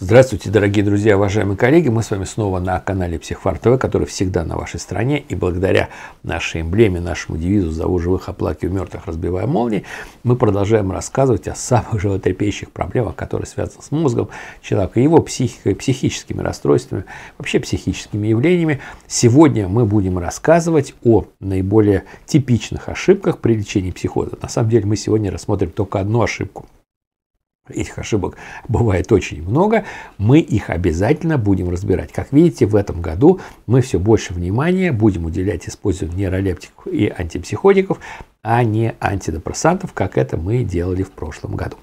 Здравствуйте, дорогие друзья, уважаемые коллеги. Мы с вами снова на канале Психфар ТВ, который всегда на вашей стране. И благодаря нашей эмблеме, нашему девизу «Зову живых, оплакиваю мертвых, разбивая молнии», мы продолжаем рассказывать о самых животрепещущих проблемах, которые связаны с мозгом человека, его психикой, психическими расстройствами, вообще психическими явлениями. Сегодня мы будем рассказывать о наиболее типичных ошибках при лечении психоза. На самом деле мы сегодня рассмотрим только одну ошибку – Этих ошибок бывает очень много, мы их обязательно будем разбирать. Как видите, в этом году мы все больше внимания будем уделять использованию нейролептиков и антипсихотиков, а не антидепрессантов, как это мы делали в прошлом году.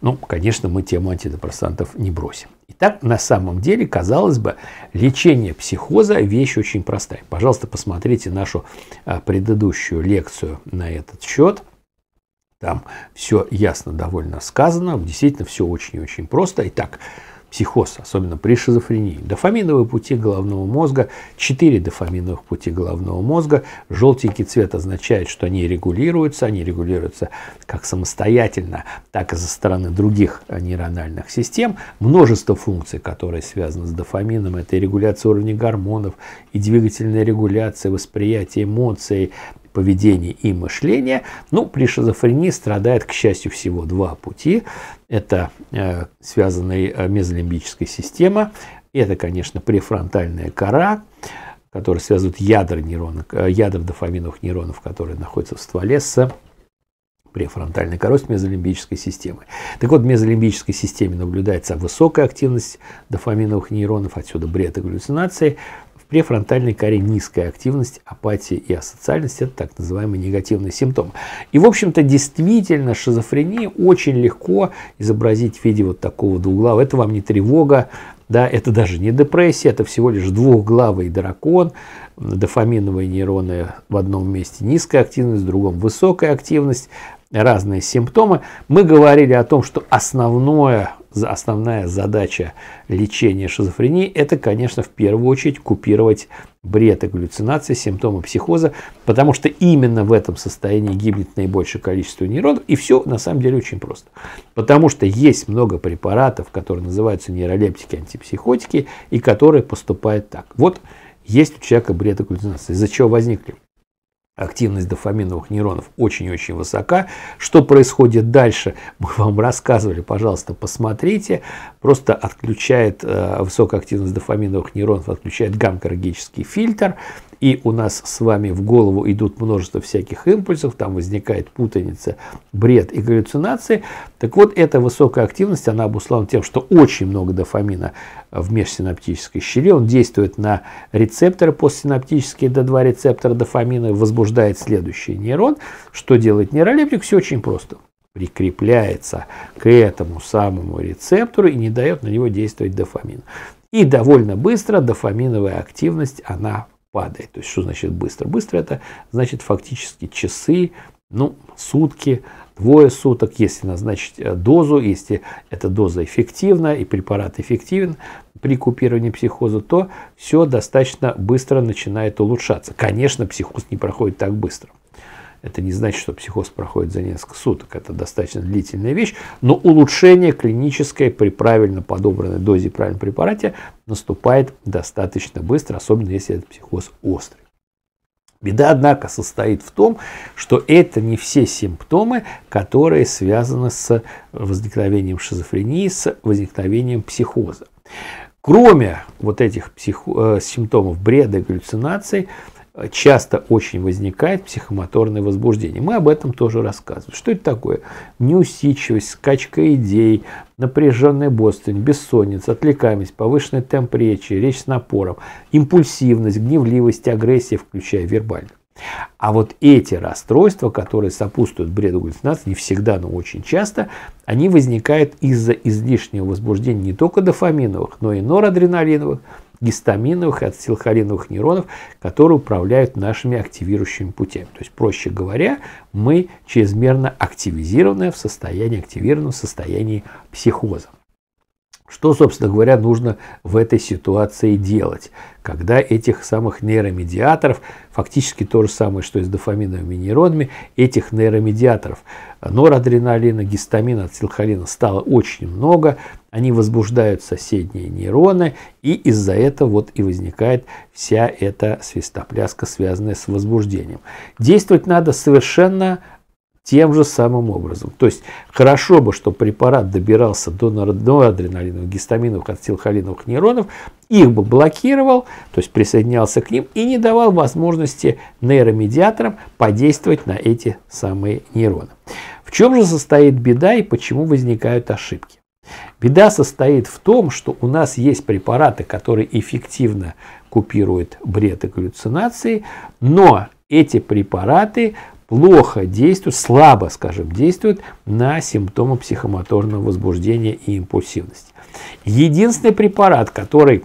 Ну, конечно, мы тему антидепрессантов не бросим. Итак, на самом деле, казалось бы, лечение психоза – вещь очень простая. Пожалуйста, посмотрите нашу а, предыдущую лекцию на этот счет – там все ясно довольно сказано, действительно все очень и очень просто. Итак, психоз, особенно при шизофрении. Дофаминовые пути головного мозга, 4 дофаминовых пути головного мозга. Желтенький цвет означает, что они регулируются, они регулируются как самостоятельно, так и со стороны других нейрональных систем. Множество функций, которые связаны с дофамином, это и регуляция уровня гормонов, и двигательная регуляция, восприятие эмоций, поведения и мышления. Ну, при шизофрении страдает, к счастью, всего два пути. Это э, связанная э, мезолимбическая система, это, конечно, префронтальная кора, которая связывает ядра, нейронов, э, ядра дофаминовых нейронов, которые находятся в стволе, с префронтальной корой с мезолимбической системой. Так вот, в мезолимбической системе наблюдается высокая активность дофаминовых нейронов, отсюда бред и галлюцинации – Префронтальный коре низкая активность, апатия и асоциальность – это так называемый негативный симптом. И, в общем-то, действительно, шизофрении очень легко изобразить в виде вот такого двуглава. Это вам не тревога, да, это даже не депрессия, это всего лишь двухглавый дракон, дофаминовые нейроны в одном месте низкая активность, в другом высокая активность, разные симптомы. Мы говорили о том, что основное основная задача лечения шизофрении – это, конечно, в первую очередь купировать бред и галлюцинации, симптомы психоза, потому что именно в этом состоянии гибнет наибольшее количество нейронов, и все на самом деле очень просто. Потому что есть много препаратов, которые называются нейролептики, антипсихотики, и которые поступают так. Вот есть у человека бред и галлюцинации, из-за чего возникли? Активность дофаминовых нейронов очень-очень высока. Что происходит дальше, мы вам рассказывали, пожалуйста, посмотрите. Просто отключает э, высокая активность дофаминовых нейронов, отключает гамкоргический фильтр и у нас с вами в голову идут множество всяких импульсов, там возникает путаница, бред и галлюцинации. Так вот, эта высокая активность, она обусловлена тем, что очень много дофамина в межсинаптической щели, он действует на рецепторы постсинаптические, D2 рецептора дофамина, возбуждает следующий нейрон. Что делает нейролептик? Все очень просто прикрепляется к этому самому рецептору и не дает на него действовать дофамин. И довольно быстро дофаминовая активность, она падает. То есть, что значит быстро? Быстро это значит фактически часы, ну, сутки, двое суток, если назначить э, дозу, если эта доза эффективна и препарат эффективен при купировании психоза, то все достаточно быстро начинает улучшаться. Конечно, психоз не проходит так быстро. Это не значит, что психоз проходит за несколько суток. Это достаточно длительная вещь. Но улучшение клиническое при правильно подобранной дозе и правильном препарате наступает достаточно быстро, особенно если этот психоз острый. Беда, однако, состоит в том, что это не все симптомы, которые связаны с возникновением шизофрении, с возникновением психоза. Кроме вот этих психо- э, симптомов бреда и галлюцинаций, часто очень возникает психомоторное возбуждение. Мы об этом тоже рассказываем. Что это такое? Неусидчивость, скачка идей, напряженная бодственность, бессонница, отвлекаемость, повышенный темп речи, речь с напором, импульсивность, гневливость, агрессия, включая вербальную. А вот эти расстройства, которые сопутствуют бреду галлюцинации, не всегда, но очень часто, они возникают из-за излишнего возбуждения не только дофаминовых, но и норадреналиновых, гистаминовых и ацетилхолиновых нейронов, которые управляют нашими активирующими путями. То есть, проще говоря, мы чрезмерно активизированы в состоянии активированы в состоянии психоза. Что, собственно говоря, нужно в этой ситуации делать, когда этих самых нейромедиаторов, фактически то же самое, что и с дофаминовыми нейронами, этих нейромедиаторов норадреналина, гистамина, ацилхолина стало очень много, они возбуждают соседние нейроны, и из-за этого вот и возникает вся эта свистопляска, связанная с возбуждением. Действовать надо совершенно тем же самым образом. То есть хорошо бы, чтобы препарат добирался до норадреналиновых, гистаминовых, ацетилхолиновых нейронов, их бы блокировал, то есть присоединялся к ним и не давал возможности нейромедиаторам подействовать на эти самые нейроны. В чем же состоит беда и почему возникают ошибки? Беда состоит в том, что у нас есть препараты, которые эффективно купируют бред и галлюцинации, но эти препараты плохо действует, слабо, скажем, действует на симптомы психомоторного возбуждения и импульсивности. Единственный препарат, который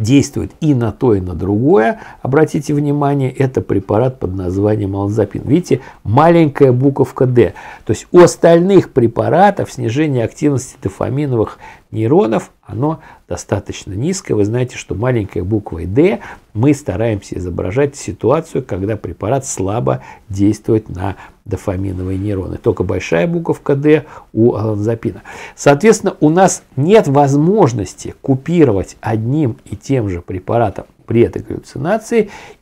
действует и на то, и на другое. Обратите внимание, это препарат под названием алзапин. Видите, маленькая буковка D. То есть у остальных препаратов снижение активности дофаминовых нейронов, оно достаточно низкое. Вы знаете, что маленькой буквой D мы стараемся изображать ситуацию, когда препарат слабо действует на дофаминовые нейроны. Только большая буковка D у аланзапина. Соответственно, у нас нет возможности купировать одним и тем же препаратом предок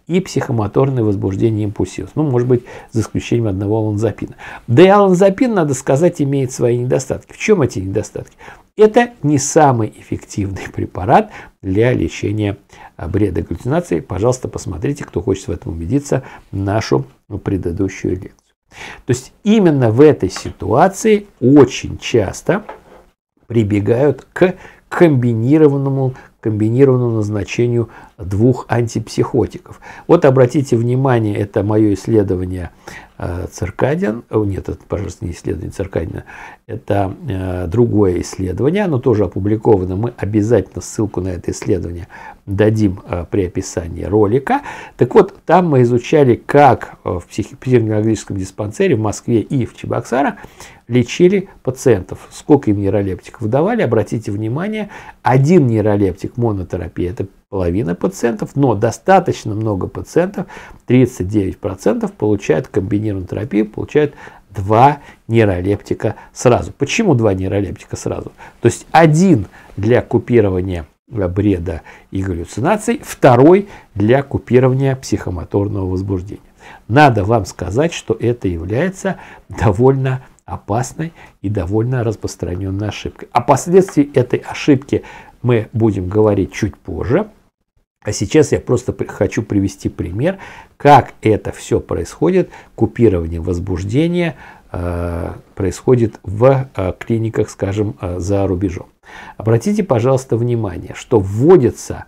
и психомоторное возбуждение импульсивности. Ну, может быть, за исключением одного аланзапина. Да и аланзапин, надо сказать, имеет свои недостатки. В чем эти недостатки? Это не самый эффективный препарат для лечения бреда галлюцинации. Пожалуйста, посмотрите, кто хочет в этом убедиться, нашу предыдущую лекцию. То есть именно в этой ситуации очень часто прибегают к комбинированному, комбинированному назначению двух антипсихотиков. Вот обратите внимание, это мое исследование э, Циркадин, нет, это, пожалуйста, не исследование Циркадина, это э, другое исследование, оно тоже опубликовано, мы обязательно ссылку на это исследование дадим э, при описании ролика. Так вот, там мы изучали, как в психиатрическом диспансере в Москве и в Чебоксарах лечили пациентов, сколько им нейролептиков давали, обратите внимание, один нейролептик монотерапия, это Половина пациентов, но достаточно много пациентов, 39% получают комбинированную терапию, получают два нейролептика сразу. Почему два нейролептика сразу? То есть один для купирования бреда и галлюцинаций, второй для купирования психомоторного возбуждения. Надо вам сказать, что это является довольно опасной и довольно распространенной ошибкой. О последствии этой ошибки мы будем говорить чуть позже. А сейчас я просто хочу привести пример, как это все происходит, купирование возбуждения э, происходит в э, клиниках, скажем, э, за рубежом. Обратите, пожалуйста, внимание, что вводится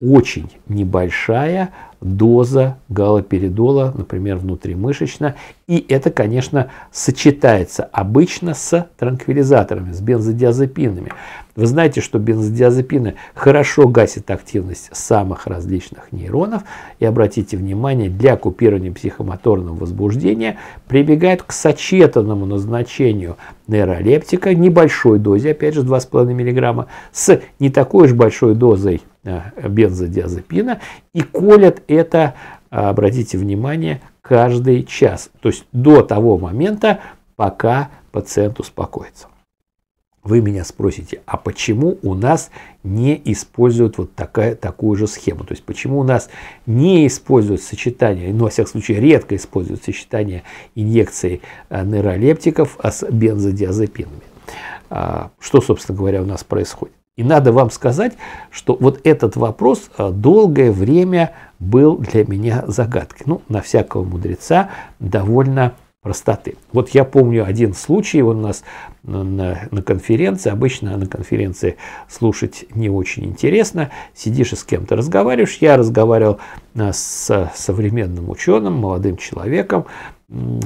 очень небольшая доза галоперидола, например, внутримышечно. И это, конечно, сочетается обычно с транквилизаторами, с бензодиазепинами. Вы знаете, что бензодиазепины хорошо гасят активность самых различных нейронов. И обратите внимание, для купирования психомоторного возбуждения прибегают к сочетанному назначению нейролептика, небольшой дозе, опять же 2,5 мг, с не такой уж большой дозой Э, бензодиазепина и колят это, э, обратите внимание, каждый час. То есть до того момента, пока пациент успокоится. Вы меня спросите, а почему у нас не используют вот такая, такую же схему? То есть почему у нас не используют сочетание, ну, во всяком случае, редко используют сочетание инъекций э, нейролептиков а с бензодиазепинами? А, что, собственно говоря, у нас происходит? И надо вам сказать, что вот этот вопрос э, долгое время был для меня загадкой. Ну, на всякого мудреца довольно простоты. Вот я помню один случай, он у нас на, на конференции, обычно на конференции слушать не очень интересно, сидишь и с кем-то разговариваешь. Я разговаривал э, с современным ученым, молодым человеком,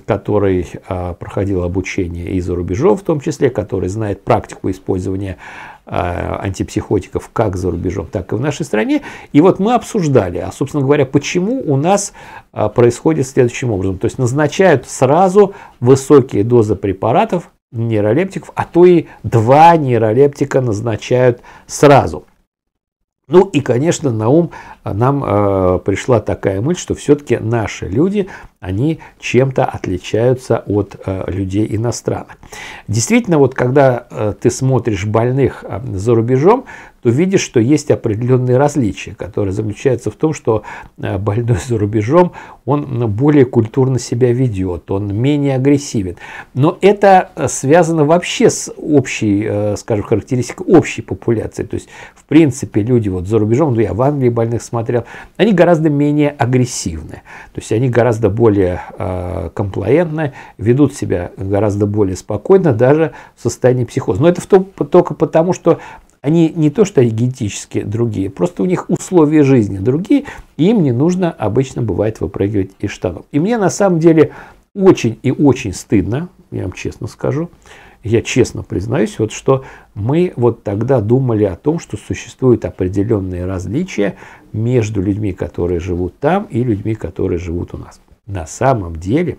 который э, проходил обучение и за рубежом в том числе, который знает практику использования а, антипсихотиков как за рубежом, так и в нашей стране. И вот мы обсуждали, а, собственно говоря, почему у нас а, происходит следующим образом. То есть назначают сразу высокие дозы препаратов, нейролептиков, а то и два нейролептика назначают сразу – ну и, конечно, на ум э, нам э, пришла такая мысль, что все-таки наши люди, они чем-то отличаются от э, людей иностранных. Действительно, вот когда э, ты смотришь больных э, за рубежом, то видишь, что есть определенные различия, которые заключаются в том, что э, больной за рубежом, он более культурно себя ведет, он менее агрессивен. Но это э, связано вообще с общей, э, скажем, характеристикой общей популяции. То есть, в принципе, люди вот за рубежом, ну я в Англии больных смотрел, они гораздо менее агрессивны. То есть, они гораздо более комплаентны, ведут себя гораздо более спокойно, даже в состоянии психоза. Но это в том, только потому, что они не то что генетически другие, просто у них условия жизни другие, и им не нужно обычно бывает выпрыгивать из штанов. И мне на самом деле очень и очень стыдно, я вам честно скажу, я честно признаюсь, вот что мы вот тогда думали о том, что существуют определенные различия между людьми, которые живут там, и людьми, которые живут у нас. На самом деле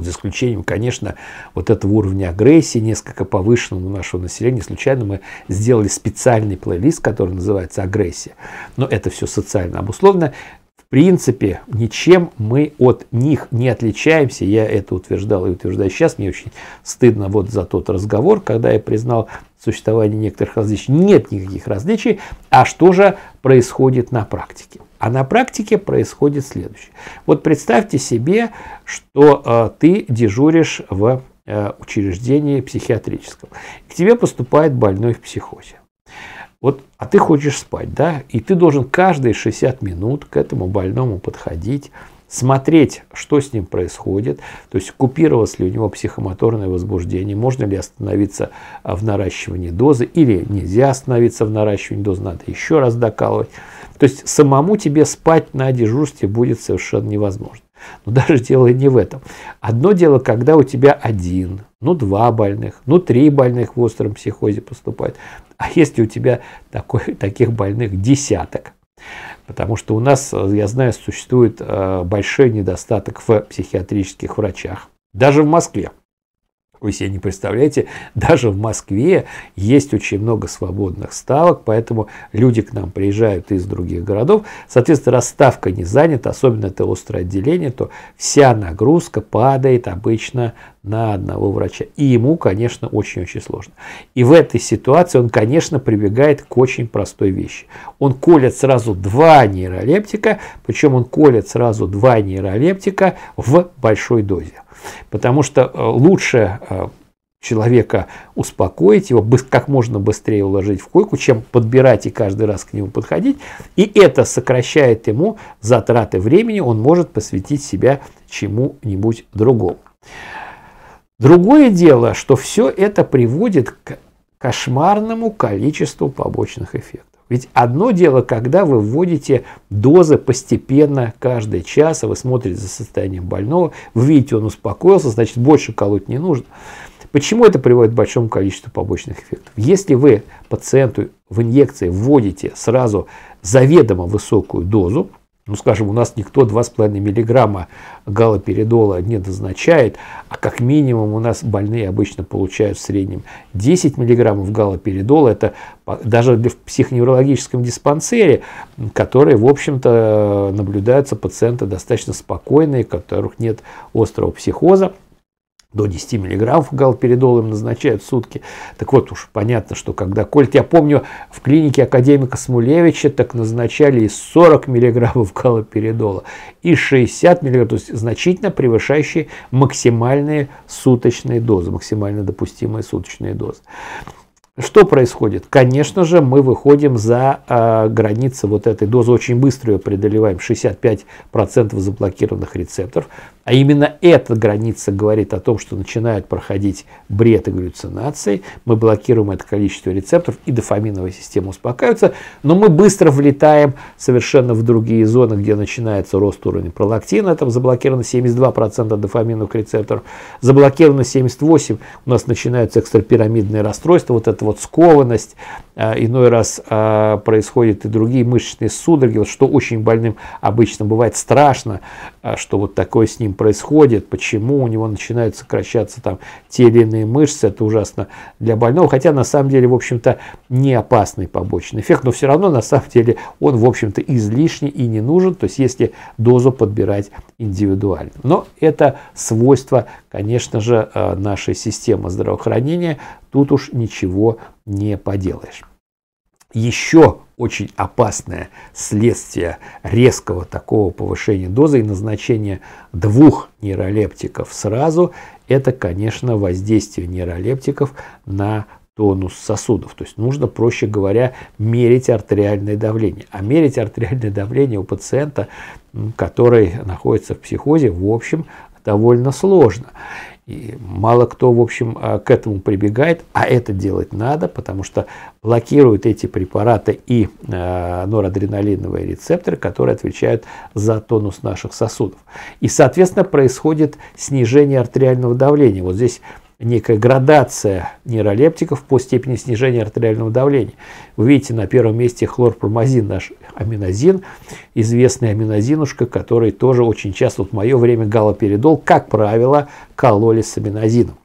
за исключением, конечно, вот этого уровня агрессии, несколько повышенного у нашего населения. случайно мы сделали специальный плейлист, который называется «Агрессия». Но это все социально обусловлено. В принципе, ничем мы от них не отличаемся. Я это утверждал и утверждаю сейчас. Мне очень стыдно вот за тот разговор, когда я признал существование некоторых различий. Нет никаких различий. А что же происходит на практике? А на практике происходит следующее. Вот представьте себе, что э, ты дежуришь в э, учреждении психиатрическом. К тебе поступает больной в психозе. Вот, а ты хочешь спать, да? И ты должен каждые 60 минут к этому больному подходить, смотреть, что с ним происходит, то есть купировалось ли у него психомоторное возбуждение, можно ли остановиться а, в наращивании дозы или нельзя остановиться в наращивании дозы, надо еще раз докалывать. То есть самому тебе спать на дежурстве будет совершенно невозможно. Но даже дело не в этом. Одно дело, когда у тебя один, ну два больных, ну три больных в остром психозе поступают, А если у тебя такой, таких больных десяток, Потому что у нас, э, я знаю, существует э, большой недостаток в психиатрических врачах. Даже в Москве вы себе не представляете, даже в Москве есть очень много свободных ставок, поэтому люди к нам приезжают из других городов. Соответственно, раз ставка не занята, особенно это острое отделение, то вся нагрузка падает обычно на одного врача. И ему, конечно, очень-очень сложно. И в этой ситуации он, конечно, прибегает к очень простой вещи. Он колет сразу два нейролептика, причем он колет сразу два нейролептика в большой дозе. Потому что э, лучше э, человека успокоить, его как можно быстрее уложить в койку, чем подбирать и каждый раз к нему подходить. И это сокращает ему затраты времени, он может посвятить себя чему-нибудь другому. Другое дело, что все это приводит к кошмарному количеству побочных эффектов. Ведь одно дело, когда вы вводите дозы постепенно каждый час, а вы смотрите за состоянием больного, вы видите, он успокоился, значит, больше колоть не нужно. Почему это приводит к большому количеству побочных эффектов? Если вы пациенту в инъекции вводите сразу заведомо высокую дозу, ну, скажем, у нас никто 2,5 миллиграмма галоперидола не назначает, а как минимум у нас больные обычно получают в среднем 10 миллиграммов галоперидола. Это даже в психоневрологическом диспансере, которые, в общем-то, наблюдаются пациенты достаточно спокойные, у которых нет острого психоза до 10 мг галперидол им назначают в сутки. Так вот уж понятно, что когда кольт, я помню, в клинике академика Смулевича так назначали и 40 мг галоперидола, и 60 мг, то есть значительно превышающие максимальные суточные дозы, максимально допустимые суточные дозы. Что происходит? Конечно же, мы выходим за э, границы вот этой дозы, очень быстро ее преодолеваем, 65% заблокированных рецепторов. А именно эта граница говорит о том, что начинают проходить бред и галлюцинации. Мы блокируем это количество рецепторов, и дофаминовая система успокаивается. Но мы быстро влетаем совершенно в другие зоны, где начинается рост уровня пролактина. Там заблокировано 72% дофаминовых рецепторов. Заблокировано 78%. У нас начинаются экстрапирамидные расстройства. Вот это эта вот скованность, а, иной раз а, происходят и другие мышечные судороги, что очень больным обычно бывает страшно, а, что вот такое с ним происходит, почему у него начинают сокращаться там те или иные мышцы, это ужасно для больного, хотя на самом деле, в общем-то, не опасный побочный эффект, но все равно на самом деле он, в общем-то, излишний и не нужен, то есть если дозу подбирать индивидуально. Но это свойство, конечно же, нашей системы здравоохранения, тут уж ничего не поделаешь. Еще очень опасное следствие резкого такого повышения дозы и назначения двух нейролептиков сразу, это, конечно, воздействие нейролептиков на тонус сосудов. То есть нужно, проще говоря, мерить артериальное давление. А мерить артериальное давление у пациента, который находится в психозе, в общем, довольно сложно. И мало кто, в общем, а, к этому прибегает, а это делать надо, потому что блокируют эти препараты и а, норадреналиновые рецепторы, которые отвечают за тонус наших сосудов. И, соответственно, происходит снижение артериального давления. Вот здесь некая градация нейролептиков по степени снижения артериального давления. Вы видите, на первом месте хлорпромазин, наш аминозин, известный аминозинушка, который тоже очень часто, вот в мое время галоперидол, как правило, кололи с аминозином.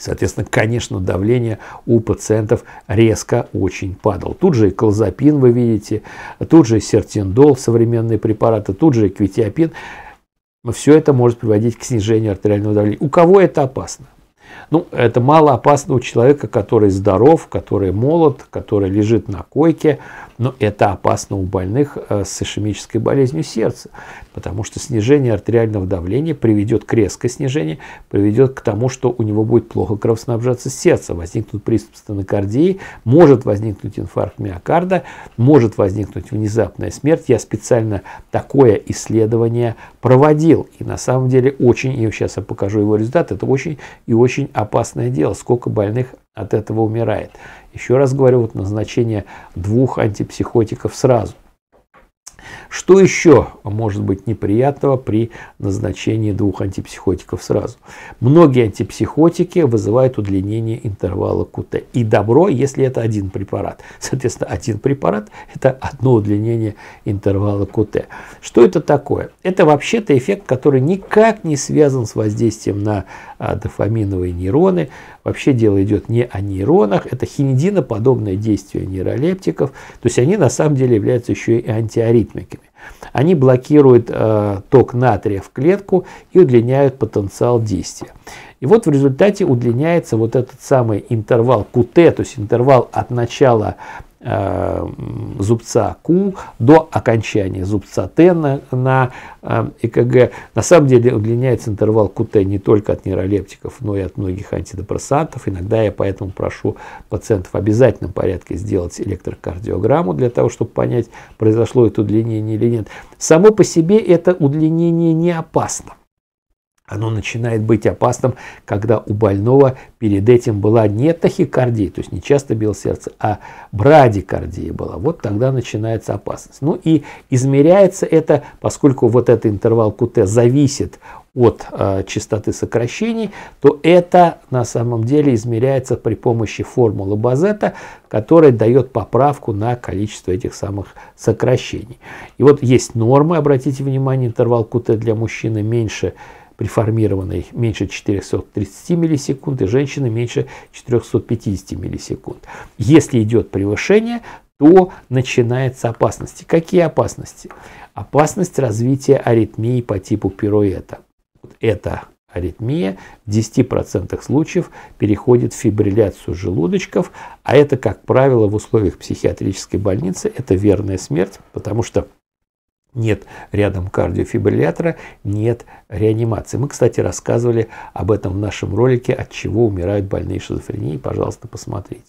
Соответственно, конечно, давление у пациентов резко очень падало. Тут же и колзапин вы видите, тут же и сертиндол, современные препараты, тут же и квитиопин. Все это может приводить к снижению артериального давления. У кого это опасно? Ну, это мало опасно у человека, который здоров, который молод, который лежит на койке, но это опасно у больных э, с ишемической болезнью сердца, потому что снижение артериального давления приведет к резкое снижение, приведет к тому, что у него будет плохо кровоснабжаться сердце, возникнут приступ стенокардии, может возникнуть инфаркт миокарда, может возникнуть внезапная смерть. Я специально такое исследование проводил, и на самом деле очень, и сейчас я покажу его результат, это очень и очень опасное дело, сколько больных от этого умирает. Еще раз говорю, вот назначение двух антипсихотиков сразу. Что еще может быть неприятного при назначении двух антипсихотиков сразу? Многие антипсихотики вызывают удлинение интервала КУТ. И добро, если это один препарат. Соответственно, один препарат – это одно удлинение интервала КУТ. Что это такое? Это вообще-то эффект, который никак не связан с воздействием на а, дофаминовые нейроны. Вообще дело идет не о нейронах, это хинидиноподобное действие нейролептиков. То есть они на самом деле являются еще и антиаритмиками. Они блокируют э, ток натрия в клетку и удлиняют потенциал действия. И вот в результате удлиняется вот этот самый интервал QT, то есть интервал от начала э, зубца Q до окончания зубца Т на, на ЭКГ. На самом деле удлиняется интервал QT не только от нейролептиков, но и от многих антидепрессантов. Иногда я поэтому прошу пациентов в обязательном порядке сделать электрокардиограмму для того, чтобы понять, произошло это удлинение или нет. Само по себе это удлинение не опасно. Оно начинает быть опасным, когда у больного перед этим была не тахикардия, то есть не часто бил сердце, а брадикардия была. Вот тогда начинается опасность. Ну и измеряется это, поскольку вот этот интервал КУТ зависит от э, частоты сокращений, то это на самом деле измеряется при помощи формулы Базета, которая дает поправку на количество этих самых сокращений. И вот есть нормы, обратите внимание, интервал КУТ для мужчины меньше реформированной меньше 430 миллисекунд и женщины меньше 450 миллисекунд. Если идет превышение, то начинается опасности. Какие опасности? Опасность развития аритмии по типу пируэта. Это аритмия в 10% случаев переходит в фибрилляцию желудочков, а это, как правило, в условиях психиатрической больницы, это верная смерть, потому что нет рядом кардиофибриллятора, нет реанимации. Мы, кстати, рассказывали об этом в нашем ролике, от чего умирают больные шизофренией. Пожалуйста, посмотрите.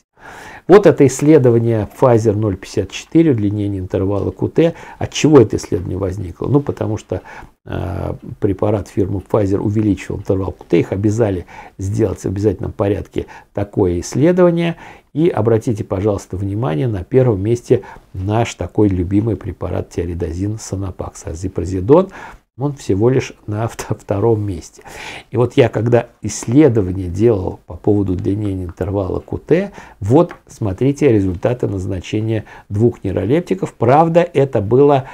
Вот это исследование Pfizer 0,54, удлинение интервала QT. От чего это исследование возникло? Ну, потому что э, препарат фирмы Pfizer увеличивал интервал QT, их обязали сделать в обязательном порядке такое исследование. И обратите, пожалуйста, внимание, на первом месте наш такой любимый препарат тиаридозин Санапакс азипрозидон он всего лишь на втором месте. И вот я, когда исследование делал по поводу длинения интервала QT, вот смотрите результаты назначения двух нейролептиков. Правда, это было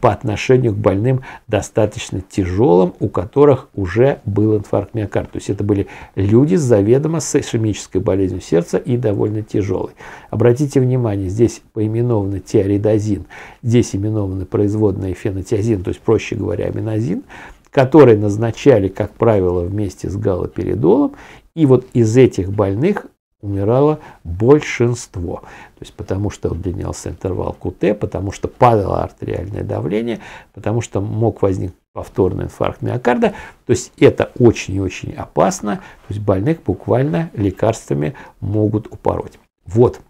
по отношению к больным достаточно тяжелым, у которых уже был инфаркт миокарда. То есть это были люди с заведомо с ишемической болезнью сердца и довольно тяжелой. Обратите внимание, здесь поименованы тиаридозин, здесь именованы производные фенотиазин, то есть, проще говоря, аминозин, которые назначали, как правило, вместе с галоперидолом. И вот из этих больных умирало большинство. То есть потому что удлинялся интервал КУТ, потому что падало артериальное давление, потому что мог возникнуть повторный инфаркт миокарда. То есть это очень и очень опасно. То есть больных буквально лекарствами могут упороть. Вот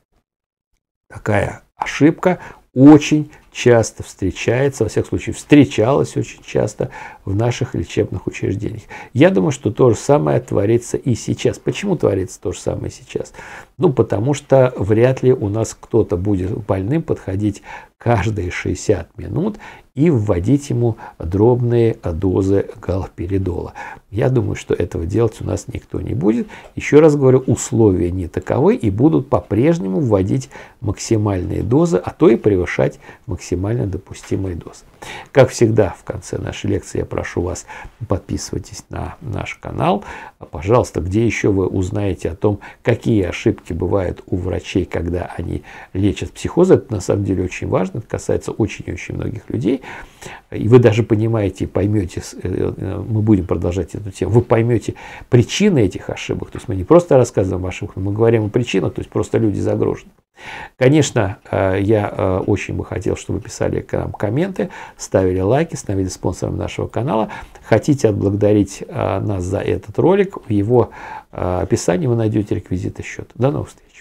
такая ошибка очень часто встречается, во всех случаях, встречалась очень часто в наших лечебных учреждениях. Я думаю, что то же самое творится и сейчас. Почему творится то же самое сейчас? Ну, потому что вряд ли у нас кто-то будет больным подходить каждые 60 минут и вводить ему дробные дозы галоперидола. Я думаю, что этого делать у нас никто не будет. Еще раз говорю, условия не таковы и будут по-прежнему вводить максимальные дозы, а то и превышать максимально допустимые дозы. Как всегда, в конце нашей лекции я прошу вас, подписывайтесь на наш канал. Пожалуйста, где еще вы узнаете о том, какие ошибки бывают у врачей, когда они лечат психозы. Это на самом деле очень важно, это касается очень-очень многих людей. И вы даже понимаете, поймете, э, э, мы будем продолжать эту тему, вы поймете причины этих ошибок. То есть мы не просто рассказываем о ошибках, мы говорим о причинах, то есть просто люди загружены. Конечно, э, я э, очень бы хотел, чтобы писали к нам комменты, ставили лайки, становились спонсором нашего канала. Хотите отблагодарить э, нас за этот ролик, в его описании вы найдете реквизиты счета. До новых встреч!